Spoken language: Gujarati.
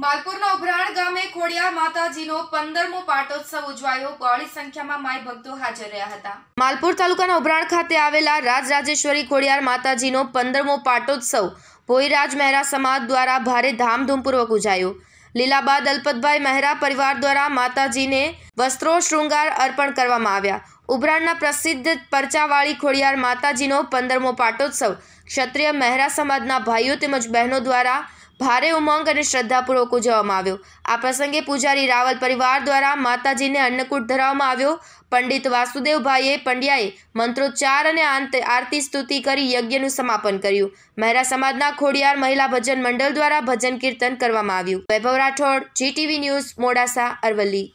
માલપુરના ઉભરાણ ગામે ખોડિયાર માતાજીનો પંદરમો પાટોત્સવ ઉજવાયો બહોળી સંખ્યામાં માઈ ભક્તો હાજર રહ્યા હતા માલપુર તાલુકાના ઉભરાણ ખાતે આવેલા રાજરાજેશ્વરી ખોડિયાર માતાજીનો પંદરમો પાટોત્સવ ભોઈરાજ મહેરા સમાજ દ્વારા ભારે ધામધૂમપૂર્વક ઉજાયો લીલાબાદ અલ્પતભાઈ મહેરા પરિવાર દ્વારા માતાજીને વસ્ત્રો શૃંગાર અર્પણ કરવામાં આવ્યા ઉભરાણના પ્રસિદ્ધ પરચાવાળી ખોડિયાર માતાજીનો પંદરમો પાટોત્સવ ક્ષત્રિય મહેરા સમાજના ભાઈઓ તેમજ બહેનો દ્વારા ભારે ઉમંગ અને શ્રદ્ધાપૂર્વક ઉજવવામાં આવ્યો આ પ્રસંગે પૂજારી રાવલ પરિવાર દ્વારા માતાજીને અન્નકૂટ ધરાવવામાં આવ્યો પંડિત વાસુદેવભાઈએ પંડ્યાએ મંત્રોચ્ચાર અને આરતી સ્તુતિ કરી યજ્ઞનું સમાપન કર્યું મહેરા સમાજના ખોડિયાર મહિલા ભજન મંડળ દ્વારા ભજન કીર્તન કરવામાં આવ્યું વૈભવ રાઠોડ જીટીવી ન્યૂઝ મોડાસા અરવલ્લી